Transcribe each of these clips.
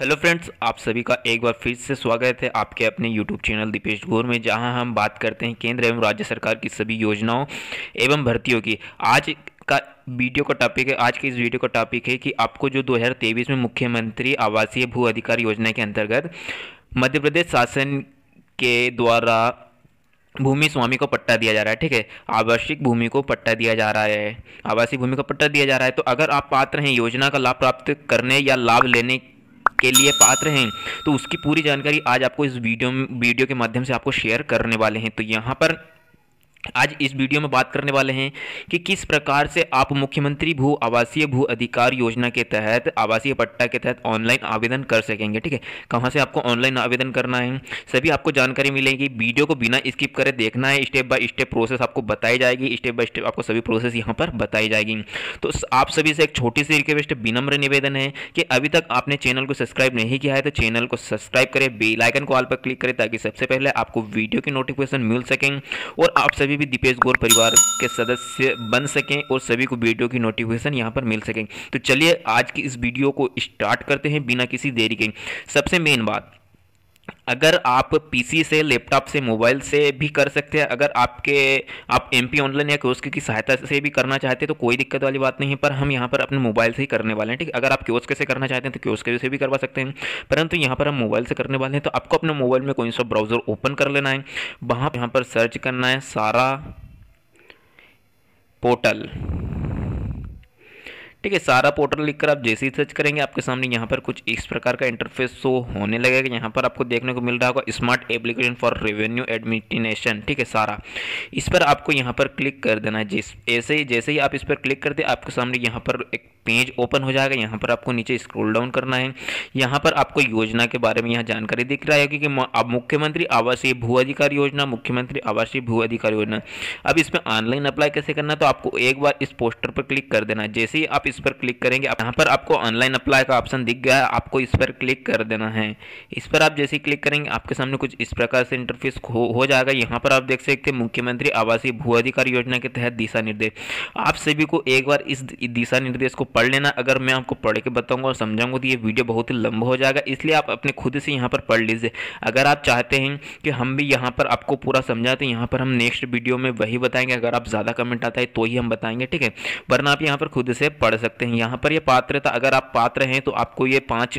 hello friends आप सभी का एक बार फिर से स्वागत है आपके अपने यूट्यूब चैनल दीपेश गोर में जहां हम बात करते हैं केंद्र एवं राज्य सरकार की सभी योजनाओं एवं भर्तियों की आज का वीडियो का टॉपिक है आज के इस वीडियो का टॉपिक है कि आपको जो 2023 में मुख्यमंत्री आवासीय भू अधिकार योजना के अंतर्गत मध्य प्रदेश शासन के द्वारा भूमि स्वामी को पट्टा दिया जा रहा है ठीक है आवश्यक भूमि को पट्टा दिया जा रहा है आवासीय भूमि को पट्टा दिया जा रहा है तो अगर आप पात्र हैं योजना का लाभ प्राप्त करने या लाभ लेने के लिए पात्र हैं तो उसकी पूरी जानकारी आज आपको इस वीडियो वीडियो के माध्यम से आपको शेयर करने वाले हैं तो यहाँ पर आज इस वीडियो में बात करने वाले हैं कि किस प्रकार से आप मुख्यमंत्री भू आवासीय भू अधिकार योजना के तहत आवासीय पट्टा के तहत ऑनलाइन आवेदन कर सकेंगे ठीक है कहाँ से आपको ऑनलाइन आवेदन करना है सभी आपको जानकारी मिलेगी वीडियो को बिना स्किप करे देखना है स्टेप बाय स्टेप प्रोसेस आपको बताई जाएगी स्टेप बाय स्टेप आपको सभी प्रोसेस यहाँ पर बताई जाएगी तो आप सभी से एक छोटी सी रिक्वेस्ट विनम्र निवेदन है कि अभी तक आपने चैनल को सब्सक्राइब नहीं किया है तो चैनल को सब्सक्राइब करें बेलाइकन को ऑल पर क्लिक करें ताकि सबसे पहले आपको वीडियो की नोटिफिकेशन मिल सकें और आप सभी कभी भी दीपेश गौर परिवार के सदस्य बन सकें और सभी को वीडियो की नोटिफिकेशन यहाँ पर मिल सकें तो चलिए आज की इस वीडियो को स्टार्ट करते हैं बिना किसी देरी के सबसे मेन बात अगर आप पीसी से लैपटॉप से मोबाइल से भी कर सकते हैं अगर आपके आप एम पी ऑनलाइन या क्योस्क की सहायता से भी करना चाहते हैं तो कोई दिक्कत वाली बात नहीं है पर हम यहाँ पर अपने मोबाइल से ही करने वाले हैं ठीक अगर आप क्योस्क से करना चाहते हैं तो क्योस्क से भी करवा सकते हैं परंतु यहाँ पर हम मोबाइल से करने वाले हैं तो आपको अपने मोबाइल में कोई सा ब्राउज़र ओपन कर लेना है वहाँ यहाँ पर सर्च करना है सारा पोर्टल ठीक है सारा पोर्टल लिखकर आप जैसे ही सर्च करेंगे आपके सामने यहाँ पर कुछ इस प्रकार का इंटरफेस शो होने लगेगा यहाँ पर आपको देखने को मिल रहा होगा smart application for revenue administration ठीक है सारा इस पर आपको यहाँ पर क्लिक कर देना है जिस ऐसे ही जैसे ही आप इस पर क्लिक करते आपके सामने यहाँ पर एक पेज ओपन हो जाएगा यहाँ पर आपको नीचे स्क्रोल डाउन करना है यहाँ पर आपको योजना के बारे में यहाँ जानकारी दिख रहा है कि मुख्यमंत्री आवासीय भू अधिकार योजना मुख्यमंत्री आवासीय भू अधिकार योजना अब इसमें ऑनलाइन अप्लाई कैसे करना तो आपको एक बार इस पोस्टर पर क्लिक कर देना जैसे ही आप इस पर क्लिक करेंगे यहाँ पर आपको ऑनलाइन अप्लाई का ऑप्शन दिख गया है आपको इस पर क्लिक कर देना है इस पर आप जैसे ही क्लिक करेंगे आपके सामने कुछ इस प्रकार से इंटरफेस हो, हो जाएगा यहाँ पर आप देख सकते हैं मुख्यमंत्री आवासीय भू अधिकार योजना के तहत दिशा निर्देश आप सभी को एक बार इस दिशा निर्देश को पढ़ लेना अगर मैं आपको पढ़ के बताऊँगा और समझाऊंगा तो ये वीडियो बहुत ही लंबा हो जाएगा इसलिए आप अपने खुद से यहाँ पर पढ़ लीजिए अगर आप चाहते हैं कि हम भी यहाँ पर आपको पूरा समझाएं तो यहाँ पर हम नेक्स्ट वीडियो में वही बताएंगे अगर आप ज़्यादा कमेंट आता है तो ही हम बताएंगे ठीक है वरना आप यहाँ पर खुद से पढ़ सकते हैं यहाँ पर ये पात्रता अगर आप पात्र हैं तो आपको ये पाँच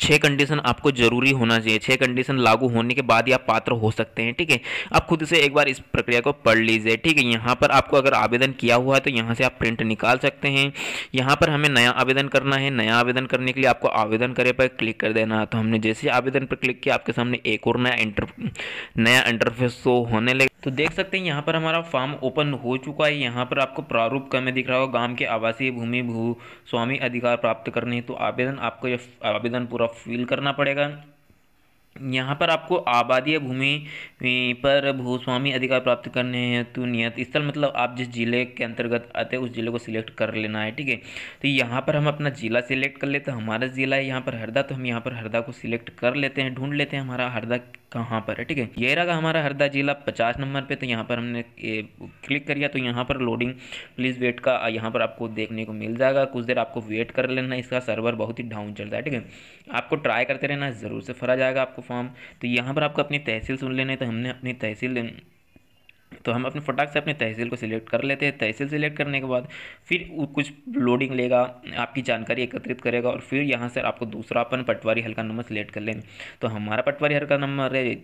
छह कंडीशन आपको जरूरी होना चाहिए छह कंडीशन लागू होने के बाद ही आप पात्र हो सकते हैं ठीक है आप खुद से एक बार इस प्रक्रिया को पढ़ लीजिए ठीक है यहाँ पर आपको अगर आवेदन किया हुआ है तो यहाँ से आप प्रिंट निकाल सकते हैं यहाँ पर हमें नया आवेदन करना है नया आवेदन करने के लिए आपको आवेदन करे पर क्लिक कर देना है तो हमने जैसे आवेदन पर क्लिक किया आपके सामने एक और नया इंटर नया इंटरफेस शो होने लगे तो देख सकते हैं यहाँ पर हमारा फार्म ओपन हो चुका है यहाँ पर आपको प्रारूप का दिख रहा होगा गांव के आवासीय भूमि भू स्वामी अधिकार प्राप्त करने हैं तो आवेदन आपको यह आवेदन पूरा फिल करना पड़ेगा यहाँ पर आपको आबादीय भूमि पर भूस्वामी अधिकार प्राप्त करने हैं तो नियत स्थल मतलब आप जिस जिले के अंतर्गत आते हैं उस जिले को सिलेक्ट कर लेना है ठीक है तो यहाँ पर हम अपना ज़िला सिलेक्ट कर लेते हैं हमारा ज़िला है यहाँ पर हरदा तो हम यहाँ पर हरदा को सिलेक्ट कर लेते हैं ढूंढ लेते हैं हमारा हरदा कहाँ पर है ठीक है ये रहा हमारा हरदा जिला पचास नंबर पे तो यहाँ पर हमने ये क्लिक कर लिया तो यहाँ पर लोडिंग प्लीज़ वेट का यहाँ पर आपको देखने को मिल जाएगा कुछ देर आपको वेट कर लेना इसका सर्वर बहुत ही डाउन चल रहा है ठीक है आपको ट्राई करते रहना ज़रूर से फरा जाएगा आपको फॉर्म तो यहाँ पर आपको अपनी तहसील सुन लेना है तो हमने अपनी तहसील तो हम अपने फटाक से अपने तहसील को सिलेक्ट कर लेते हैं तहसील सिलेक्ट करने के बाद फिर कुछ लोडिंग लेगा आपकी जानकारी एकत्रित करेगा और फिर यहाँ से आपको दूसरा अपन पटवारी हल्का नंबर सिलेक्ट कर लेंगे तो हमारा पटवारी हल्का नंबर है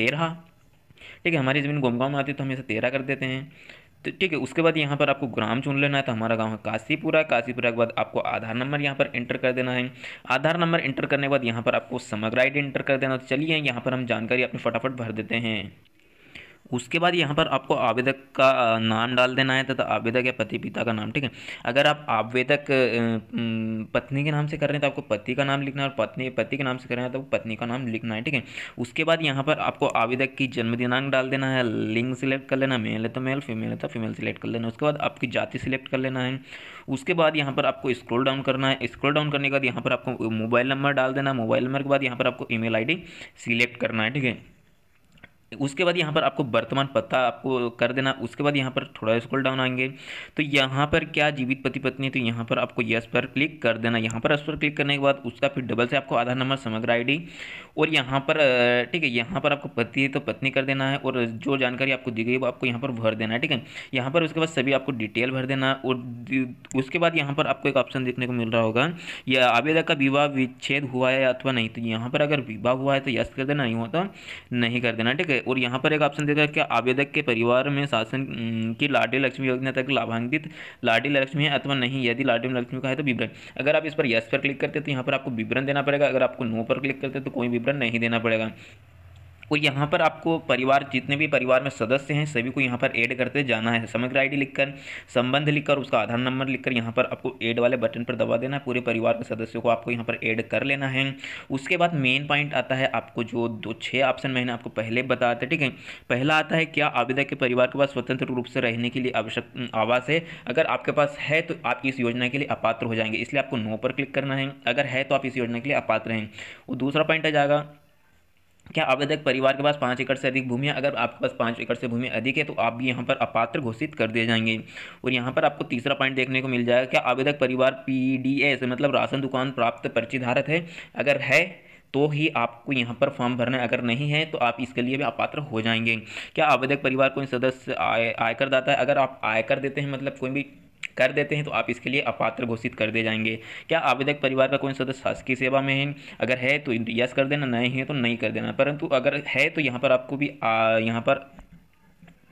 तेरह ठीक है हमारी ज़मीन गोमगांव में आती है तो हम इसे तेरह कर देते हैं तो ठीक है उसके बाद यहाँ पर आपको ग्राम चुन लेना है तो हमारा गांव है काशीपुरा काशीपुरा के बाद आपको आधार नंबर यहाँ पर एंटर कर देना है आधार नंबर एंटर करने के बाद यहाँ पर आपको समग्र आईडी एंटर कर देना तो चलिए यहाँ पर हम जानकारी अपनी फटाफट भर देते हैं उसके बाद यहाँ पर आपको आवेदक का नाम डाल देना है तथा आवेदक या पति पिता का नाम ठीक है अगर आप आवेदक पत्नी के नाम से कर रहे हैं तो आपको पति का नाम लिखना है और पत्नी पति के नाम से कर रहे हैं तो पत्नी का नाम लिखना है ठीक है उसके बाद यहाँ पर आपको आवेदक की जन्म दिनांक डाल देना है लिंग सिलेक्ट कर लेना मेल है तो मेल फीमेल है तो फीमेल सिलेक्ट कर लेना उसके बाद आपकी जाति सिलेक्ट कर लेना है उसके बाद यहाँ पर आपको स्क्रॉल डाउन करना है स्क्रॉल डाउन करने के बाद यहाँ पर आपको मोबाइल नंबर डाल देना मोबाइल नंबर के बाद यहाँ पर आपको ईमेल आईडी सिलेक्ट करना है ठीक है उसके बाद यहाँ पर आपको वर्तमान पता आपको कर देना उसके बाद यहाँ पर थोड़ा स्क्रॉल डाउन आएंगे तो यहाँ पर क्या जीवित पति पत्नी तो यहाँ पर आपको यस पर क्लिक कर देना यहाँ पर यस पर क्लिक करने के बाद उसका फिर डबल से आपको आधार नंबर समग्र आईडी और यहाँ पर ठीक है यहाँ पर आपको पति तो पत्नी कर देना है और जो जानकारी आपको दी गई वो आपको यहाँ पर भर देना है ठीक है यहाँ पर उसके बाद सभी आपको डिटेल भर देना और उसके बाद यहाँ पर आपको एक ऑप्शन देखने को मिल रहा होगा या आवेदक का विवाह विच्छेद हुआ है अथवा नहीं तो यहाँ पर अगर विवाह हुआ है तो यस कर देना नहीं हुआ तो नहीं कर देना ठीक है है और यहाँ पर एक ऑप्शन देता है कि आवेदक के परिवार में शासन की लाडी लक्ष्मी योजना तक लाभान्वित लाडी लक्ष्मी है अथवा नहीं यदि लाडी लक्ष्मी का है तो विवरण अगर आप इस पर यस पर क्लिक करते हैं तो यहाँ पर आपको विवरण देना पड़ेगा अगर आपको नो पर क्लिक करते हैं तो कोई विवरण नहीं देना पड़ेगा और तो यहाँ पर आपको परिवार जितने भी परिवार में सदस्य हैं सभी को यहाँ पर ऐड करते जाना है समग्र आईडी लिखकर संबंध लिखकर उसका आधार नंबर लिखकर यहाँ पर आपको ऐड वाले बटन पर दबा देना है पूरे परिवार के सदस्यों को आपको यहाँ पर ऐड कर लेना है उसके बाद मेन पॉइंट आता है आपको जो दो छः ऑप्शन मैंने आपको पहले बताया था ठीक है पहला आता है क्या आवेदक के परिवार के पास स्वतंत्र रूप से रहने के लिए आवश्यक आवास है अगर आपके पास है तो आप इस योजना के लिए अपात्र हो जाएंगे इसलिए आपको नो पर क्लिक करना है अगर है तो आप इस योजना के लिए अपात्र हैं और दूसरा पॉइंट आ जाएगा क्या आवेदक परिवार के पास पाँच एकड़ से अधिक भूमि है अगर आपके पास पाँच एकड़ से भूमि अधिक है तो आप भी यहाँ पर अपात्र घोषित कर दिए जाएंगे और यहाँ पर आपको तीसरा पॉइंट देखने को मिल जाएगा क्या आवेदक परिवार पी डी एस मतलब राशन दुकान प्राप्त पर्ची धारक है अगर है तो ही आपको यहाँ पर फॉर्म भरना है अगर नहीं है तो आप इसके लिए भी अपात्र हो जाएंगे क्या आवेदक परिवार कोई सदस्य आय आयकर दाता है अगर आप आयकर देते हैं मतलब कोई भी कर देते हैं तो आप इसके लिए अपात्र घोषित कर दिए जाएंगे क्या आवेदक परिवार का कोई सदस्य शासकीय सेवा में है अगर है तो यस कर देना नहीं है तो नहीं कर देना परंतु अगर है तो यहाँ पर आपको भी यहाँ पर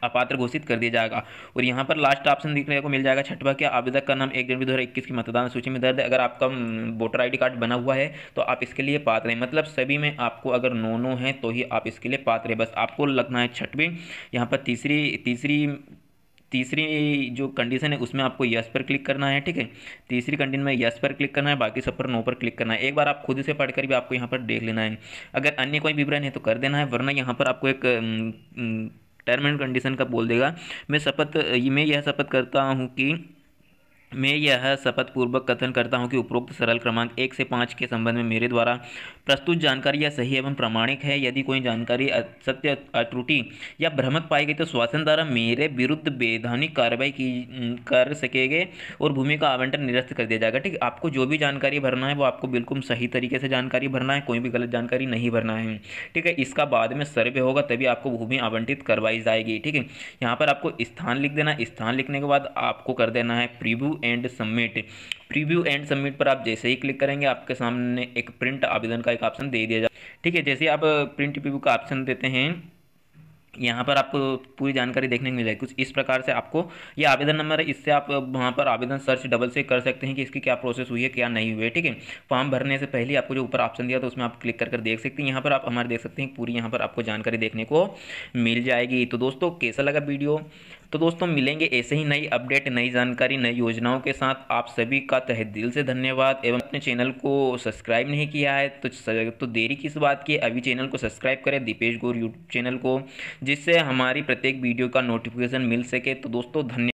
अपात्र घोषित कर दिया जाएगा और यहाँ पर लास्ट ऑप्शन देखने को मिल जाएगा छठवा क्या आवेदक का नाम एक जनवरी दो हज़ार इक्कीस की मतदान सूची में दर्ज है अगर आपका वोटर आईडी कार्ड बना हुआ है तो आप इसके लिए पात्र हैं मतलब सभी में आपको अगर नो नो है तो ही आप इसके लिए पात्र हैं बस आपको लगना है छठवें यहाँ पर तीसरी तीसरी तीसरी जो कंडीशन है उसमें आपको यस पर क्लिक करना है ठीक है तीसरी कंडीशन में यस पर क्लिक करना है बाकी सब पर नो पर क्लिक करना है एक बार आप खुद से पढ़कर भी आपको यहाँ पर देख लेना है अगर अन्य कोई विवरण है तो कर देना है वरना यहाँ पर आपको एक टर्म एंड कंडीशन का बोल देगा मैं शपथ मैं यह शपथ करता हूँ कि मैं यह शपथपूर्वक कथन करता हूँ कि उपरोक्त सरल क्रमांक एक से पाँच के संबंध में मेरे द्वारा प्रस्तुत जानकारी यह सही एवं प्रामाणिक है यदि कोई जानकारी सत्य त्रुटि या भ्रमक पाई गई तो स्वासन द्वारा मेरे विरुद्ध वैधानिक कार्रवाई की कर सकेंगे और भूमि का आवंटन निरस्त कर दिया जाएगा ठीक आपको जो भी जानकारी भरना है वो आपको बिल्कुल सही तरीके से जानकारी भरना है कोई भी गलत जानकारी नहीं भरना है ठीक है इसका बाद में सर्वे होगा तभी आपको भूमि आवंटित करवाई जाएगी ठीक है यहाँ पर आपको स्थान लिख देना स्थान लिखने के बाद आपको कर देना है preview and submit preview and submit पर आप जैसे ही क्लिक करेंगे आपके सामने एक प्रिंट आवेदन का एक ऑप्शन दे दिया जाए ठीक है जैसे आप प्रिंट प्रीव्यू का ऑप्शन देते हैं यहाँ पर आपको पूरी जानकारी देखने को मिल जाएगी कुछ इस प्रकार से आपको ये आवेदन नंबर है इससे आप वहाँ पर आवेदन सर्च डबल से कर सकते हैं कि इसकी क्या प्रोसेस हुई है क्या नहीं हुई है ठीक है फॉर्म भरने से पहले आपको जो ऊपर ऑप्शन दिया तो उसमें आप क्लिक कर कर देख सकते हैं यहाँ पर आप हमारे देख सकते हैं पूरी यहाँ पर आपको जानकारी देखने को मिल जाएगी तो दोस्तों कैसा लगा वीडियो तो दोस्तों मिलेंगे ऐसे ही नई अपडेट नई जानकारी नई योजनाओं के साथ आप सभी का तहे दिल से धन्यवाद एवं अपने चैनल को सब्सक्राइब नहीं किया है तो तो देरी किस बात की अभी चैनल को सब्सक्राइब करें दीपेश गौर यूट्यूब चैनल को जिससे हमारी प्रत्येक वीडियो का नोटिफिकेशन मिल सके तो दोस्तों धन्यवाद